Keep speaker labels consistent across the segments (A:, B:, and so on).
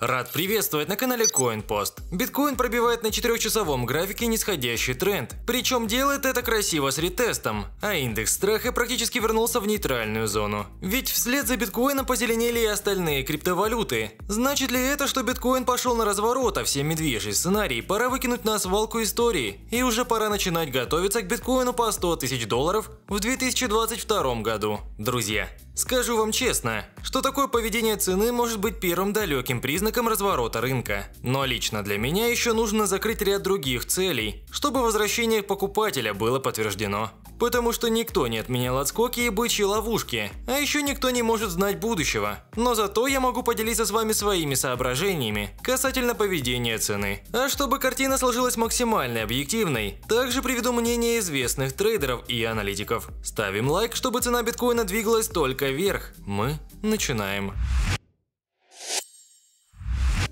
A: Рад приветствовать на канале CoinPost. Биткоин пробивает на 4-часовом графике нисходящий тренд. Причем делает это красиво с ретестом, а индекс страха практически вернулся в нейтральную зону. Ведь вслед за биткоином позеленели и остальные криптовалюты. Значит ли это, что биткоин пошел на разворот, а все медвежий сценарий пора выкинуть на свалку истории? И уже пора начинать готовиться к биткоину по 100 тысяч долларов в 2022 году. Друзья, Скажу вам честно, что такое поведение цены может быть первым далеким признаком разворота рынка. Но лично для меня еще нужно закрыть ряд других целей, чтобы возвращение покупателя было подтверждено. Потому что никто не отменял отскоки и бычьи ловушки, а еще никто не может знать будущего. Но зато я могу поделиться с вами своими соображениями касательно поведения цены. А чтобы картина сложилась максимально объективной, также приведу мнение известных трейдеров и аналитиков. Ставим лайк, чтобы цена биткоина двигалась только вверх. Мы начинаем.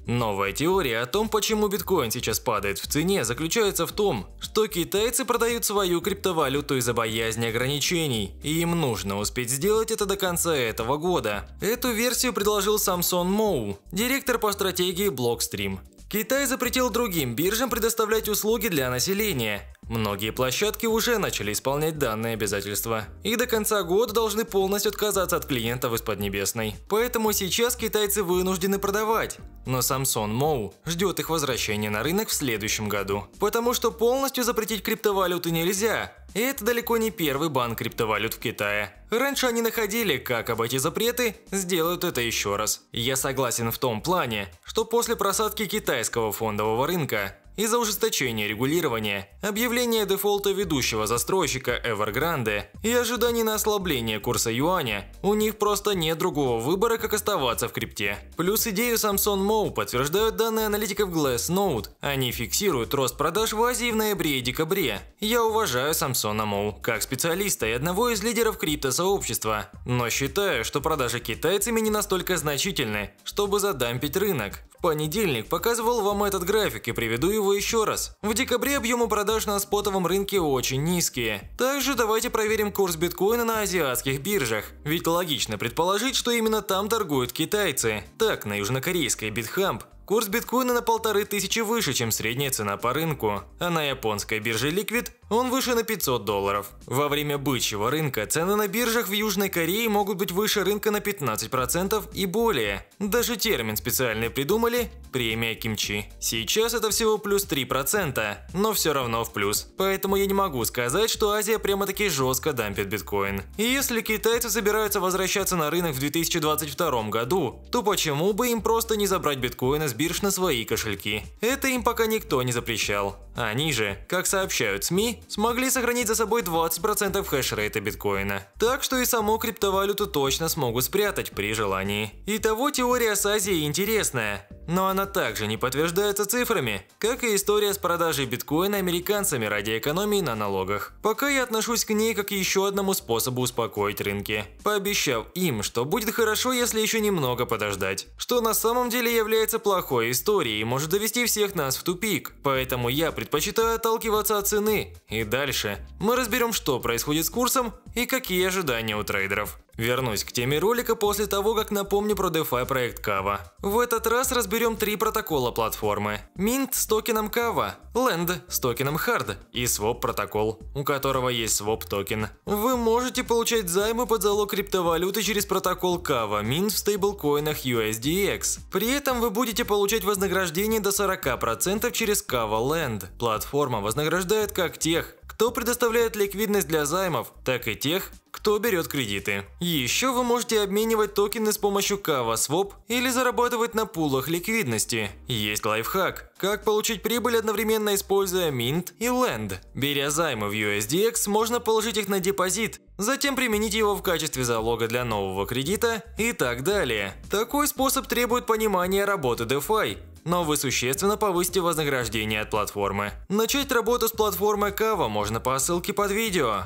A: Новая теория о том, почему биткоин сейчас падает в цене, заключается в том, что китайцы продают свою криптовалюту из-за боязни ограничений, и им нужно успеть сделать это до конца этого года. Эту версию предложил Самсон Моу, директор по стратегии Blockstream. Китай запретил другим биржам предоставлять услуги для населения, Многие площадки уже начали исполнять данные обязательства и до конца года должны полностью отказаться от клиентов из Поднебесной. Поэтому сейчас китайцы вынуждены продавать. Но Samsung Моу ждет их возвращения на рынок в следующем году. Потому что полностью запретить криптовалюты нельзя. И это далеко не первый банк криптовалют в Китае. Раньше они находили, как обойти запреты, сделают это еще раз. Я согласен в том плане, что после просадки китайского фондового рынка из-за ужесточения регулирования, объявления дефолта ведущего застройщика Evergrande и ожиданий на ослабление курса юаня, у них просто нет другого выбора, как оставаться в крипте. Плюс идею Samson Moe подтверждают данные аналитиков Glassnode. Они фиксируют рост продаж в Азии в ноябре и декабре. Я уважаю Самсона Моу как специалиста и одного из лидеров криптосообщества, но считаю, что продажи китайцами не настолько значительны, чтобы задампить рынок. Понедельник показывал вам этот график и приведу его еще раз. В декабре объемы продаж на спотовом рынке очень низкие. Также давайте проверим курс биткоина на азиатских биржах. Ведь логично предположить, что именно там торгуют китайцы. Так, на южнокорейской BitHump Курс биткоина на полторы тысячи выше, чем средняя цена по рынку, а на японской бирже Liquid он выше на 500 долларов. Во время бычьего рынка цены на биржах в Южной Корее могут быть выше рынка на 15% и более. Даже термин специальный придумали – премия кимчи. Сейчас это всего плюс 3%, но все равно в плюс. Поэтому я не могу сказать, что Азия прямо-таки жестко дампит биткоин. И если китайцы собираются возвращаться на рынок в 2022 году, то почему бы им просто не забрать биткоина с бирж на свои кошельки? Это им пока никто не запрещал. Они же, как сообщают СМИ, смогли сохранить за собой 20% хешрейта биткоина. Так что и саму криптовалюту точно смогут спрятать при желании. Итого теория с Азией интересная. Но она также не подтверждается цифрами, как и история с продажей биткоина американцами ради экономии на налогах. Пока я отношусь к ней как к еще одному способу успокоить рынки, пообещав им, что будет хорошо, если еще немного подождать, что на самом деле является плохой историей и может довести всех нас в тупик. Поэтому я предпочитаю отталкиваться от цены. И дальше мы разберем, что происходит с курсом и какие ожидания у трейдеров. Вернусь к теме ролика после того, как напомню про DeFi проект Кава. В этот раз разберем три протокола платформы. Mint с токеном Кава, Land с токеном Hard и Swap протокол, у которого есть Swap токен. Вы можете получать займы под залог криптовалюты через протокол Кава Mint в стейблкоинах USDX. При этом вы будете получать вознаграждение до 40% через Кава Land. Платформа вознаграждает как тех, кто предоставляет ликвидность для займов, так и тех, кто берет кредиты. Еще вы можете обменивать токены с помощью Kava Swap или зарабатывать на пулах ликвидности. Есть лайфхак, как получить прибыль одновременно используя Mint и Land. Беря займы в USDX, можно положить их на депозит, затем применить его в качестве залога для нового кредита и так далее. Такой способ требует понимания работы DeFi, но вы существенно повысите вознаграждение от платформы. Начать работу с платформы Кава можно по ссылке под видео.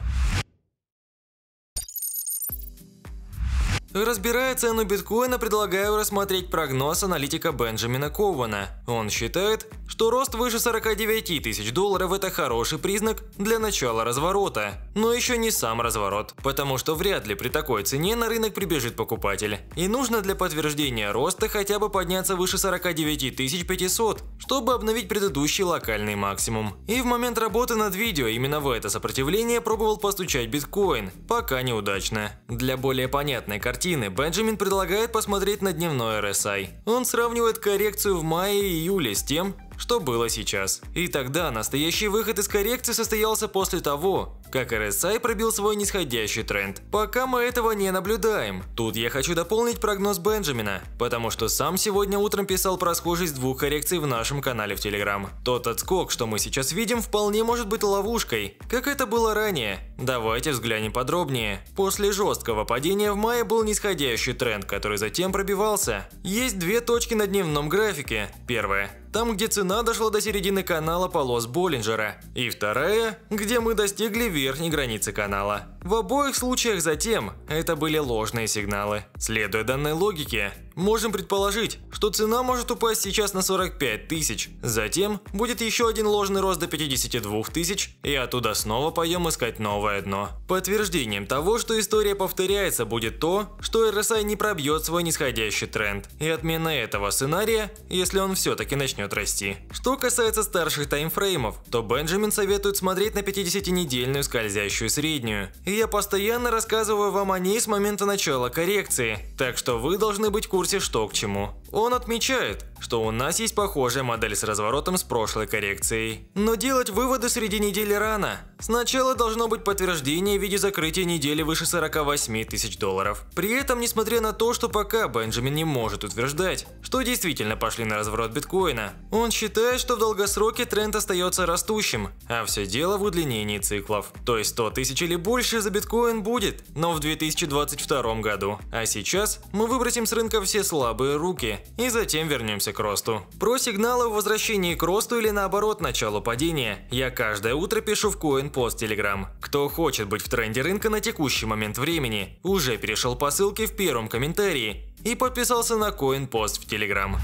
A: Разбирая цену биткоина, предлагаю рассмотреть прогноз аналитика Бенджамина Кована. Он считает, что рост выше 49 тысяч долларов – это хороший признак для начала разворота, но еще не сам разворот, потому что вряд ли при такой цене на рынок прибежит покупатель. И нужно для подтверждения роста хотя бы подняться выше 49 500, чтобы обновить предыдущий локальный максимум. И в момент работы над видео именно в это сопротивление пробовал постучать биткоин, пока неудачно. Для более понятной картины картины Бенджамин предлагает посмотреть на дневной RSI. Он сравнивает коррекцию в мае и июле с тем, что было сейчас. И тогда настоящий выход из коррекции состоялся после того, как RSI пробил свой нисходящий тренд. Пока мы этого не наблюдаем. Тут я хочу дополнить прогноз Бенджамина, потому что сам сегодня утром писал про схожесть двух коррекций в нашем канале в Телеграм. Тот отскок, что мы сейчас видим, вполне может быть ловушкой, как это было ранее. Давайте взглянем подробнее. После жесткого падения в мае был нисходящий тренд, который затем пробивался. Есть две точки на дневном графике. Первая там, где цена дошла до середины канала полос Боллинджера, и вторая, где мы достигли верхней границы канала. В обоих случаях затем это были ложные сигналы. Следуя данной логике, Можем предположить, что цена может упасть сейчас на 45 тысяч. Затем будет еще один ложный рост до 52 тысяч, и оттуда снова пойдем искать новое дно. Подтверждением того, что история повторяется, будет то, что RSI не пробьет свой нисходящий тренд. И отмена этого сценария, если он все-таки начнет расти. Что касается старших таймфреймов, то Бенджамин советует смотреть на 50-недельную скользящую среднюю. И я постоянно рассказываю вам о ней с момента начала коррекции, так что вы должны быть в курсе, что к чему. Он отмечает, что у нас есть похожая модель с разворотом с прошлой коррекцией. Но делать выводы среди недели рано. Сначала должно быть подтверждение в виде закрытия недели выше 48 тысяч долларов. При этом, несмотря на то, что пока Бенджамин не может утверждать, что действительно пошли на разворот биткоина, он считает, что в долгосроке тренд остается растущим, а все дело в удлинении циклов. То есть 100 тысяч или больше за биткоин будет, но в 2022 году. А сейчас мы выбросим с рынка все все слабые руки, и затем вернемся к росту. Про сигналы о возвращении к росту или наоборот началу падения я каждое утро пишу в CoinPost Telegram. Кто хочет быть в тренде рынка на текущий момент времени, уже перешел по ссылке в первом комментарии и подписался на CoinPost в Telegram.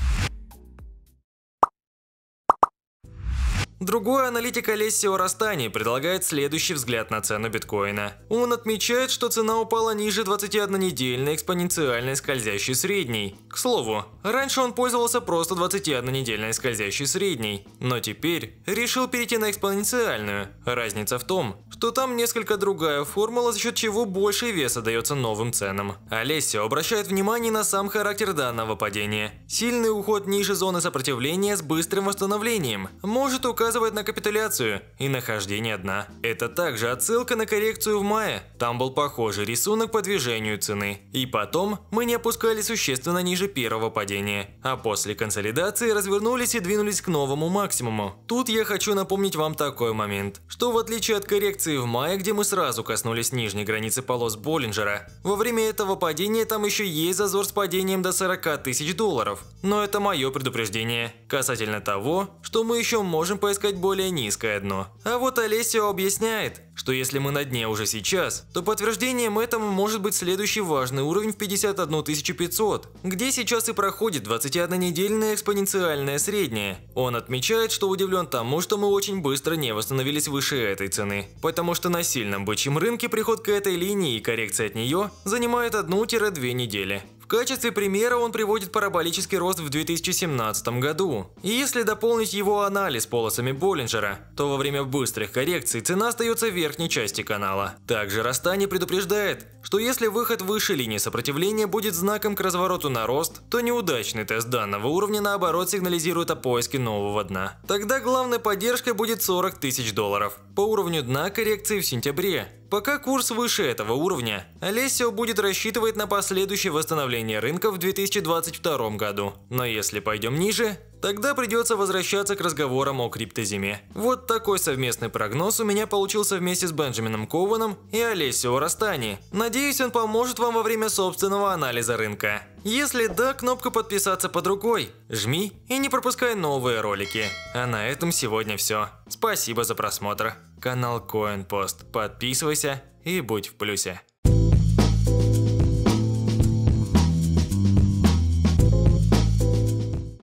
A: Другой аналитик Олесио Растани предлагает следующий взгляд на цену биткоина. Он отмечает, что цена упала ниже 21-недельной экспоненциальной скользящей средней. К слову, раньше он пользовался просто 21-недельной скользящей средней, но теперь решил перейти на экспоненциальную. Разница в том, что там несколько другая формула, за счет чего больше веса дается новым ценам. Олесио обращает внимание на сам характер данного падения. Сильный уход ниже зоны сопротивления с быстрым восстановлением может указать указывает на капитуляцию и нахождение дна. Это также отсылка на коррекцию в мае. Там был похожий рисунок по движению цены. И потом мы не опускали существенно ниже первого падения, а после консолидации развернулись и двинулись к новому максимуму. Тут я хочу напомнить вам такой момент, что в отличие от коррекции в мае, где мы сразу коснулись нижней границы полос Боллинджера, во время этого падения там еще есть зазор с падением до 40 тысяч долларов. Но это мое предупреждение касательно того, что мы еще можем поискать более низкое дно. А вот Олесио объясняет, что если мы на дне уже сейчас, то подтверждением этому может быть следующий важный уровень в 51 500, где сейчас и проходит 21-недельная экспоненциальная средняя. Он отмечает, что удивлен тому, что мы очень быстро не восстановились выше этой цены, потому что на сильном бычьем рынке приход к этой линии и коррекция от нее занимает 1-2 недели. В качестве примера он приводит параболический рост в 2017 году. И если дополнить его анализ полосами Боллинджера, то во время быстрых коррекций цена остается в верхней части канала. Также Растани предупреждает, что если выход выше линии сопротивления будет знаком к развороту на рост, то неудачный тест данного уровня наоборот сигнализирует о поиске нового дна. Тогда главной поддержкой будет 40 тысяч долларов. По уровню дна коррекции в сентябре. Пока курс выше этого уровня, Alessio будет рассчитывать на последующее восстановление рынка в 2022 году. Но если пойдем ниже, Тогда придется возвращаться к разговорам о криптозиме. Вот такой совместный прогноз у меня получился вместе с Бенджамином Кованом и Олесио Растани. Надеюсь, он поможет вам во время собственного анализа рынка. Если да, кнопка подписаться под рукой. Жми и не пропускай новые ролики. А на этом сегодня все. Спасибо за просмотр. Канал CoinPost. Подписывайся и будь в плюсе.